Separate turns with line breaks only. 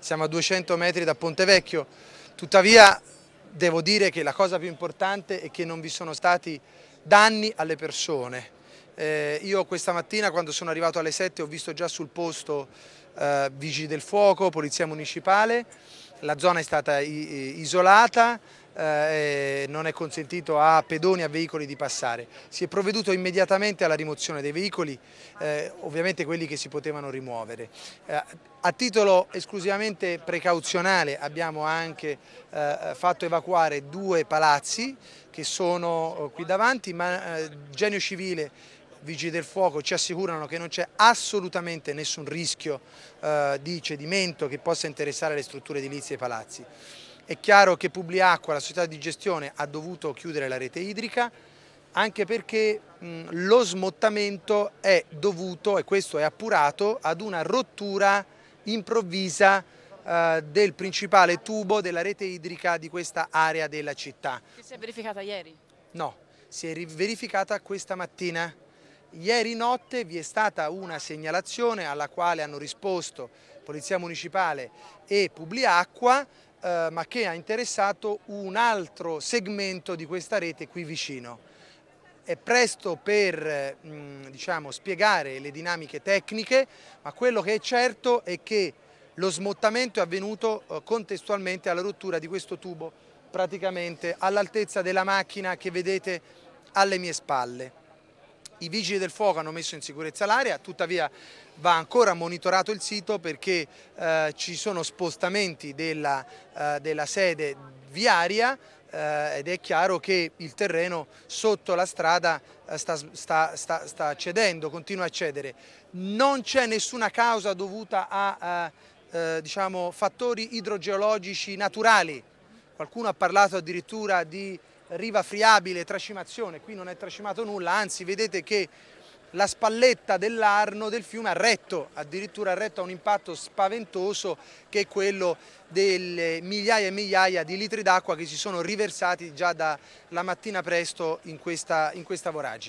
siamo a 200 metri da Ponte Vecchio, tuttavia devo dire che la cosa più importante è che non vi sono stati danni alle persone. Eh, io questa mattina quando sono arrivato alle 7 ho visto già sul posto eh, Vigili del Fuoco, Polizia Municipale la zona è stata isolata, eh, non è consentito a pedoni e a veicoli di passare. Si è provveduto immediatamente alla rimozione dei veicoli, eh, ovviamente quelli che si potevano rimuovere. Eh, a titolo esclusivamente precauzionale abbiamo anche eh, fatto evacuare due palazzi che sono eh, qui davanti, ma eh, Genio Civile vigili del fuoco ci assicurano che non c'è assolutamente nessun rischio eh, di cedimento che possa interessare le strutture edilizie e i palazzi. È chiaro che Publiacqua, la società di gestione, ha dovuto chiudere la rete idrica anche perché mh, lo smottamento è dovuto, e questo è appurato, ad una rottura improvvisa eh, del principale tubo della rete idrica di questa area della città. Che si è verificata ieri? No, si è verificata questa mattina. Ieri notte vi è stata una segnalazione alla quale hanno risposto Polizia Municipale e Publiacqua eh, ma che ha interessato un altro segmento di questa rete qui vicino. È presto per mh, mm, diciamo, spiegare le dinamiche tecniche ma quello che è certo è che lo smottamento è avvenuto eh, contestualmente alla rottura di questo tubo praticamente all'altezza della macchina che vedete alle mie spalle. I vigili del fuoco hanno messo in sicurezza l'area, tuttavia va ancora monitorato il sito perché eh, ci sono spostamenti della, eh, della sede viaria eh, ed è chiaro che il terreno sotto la strada eh, sta, sta, sta, sta cedendo, continua a cedere. Non c'è nessuna causa dovuta a, a, eh, eh, diciamo, fattori idrogeologici naturali. Qualcuno ha parlato addirittura di riva friabile, trascimazione, qui non è trascimato nulla, anzi vedete che la spalletta dell'Arno del fiume ha retto, addirittura ha retto a un impatto spaventoso che è quello delle migliaia e migliaia di litri d'acqua che si sono riversati già dalla mattina presto in questa, in questa voragine.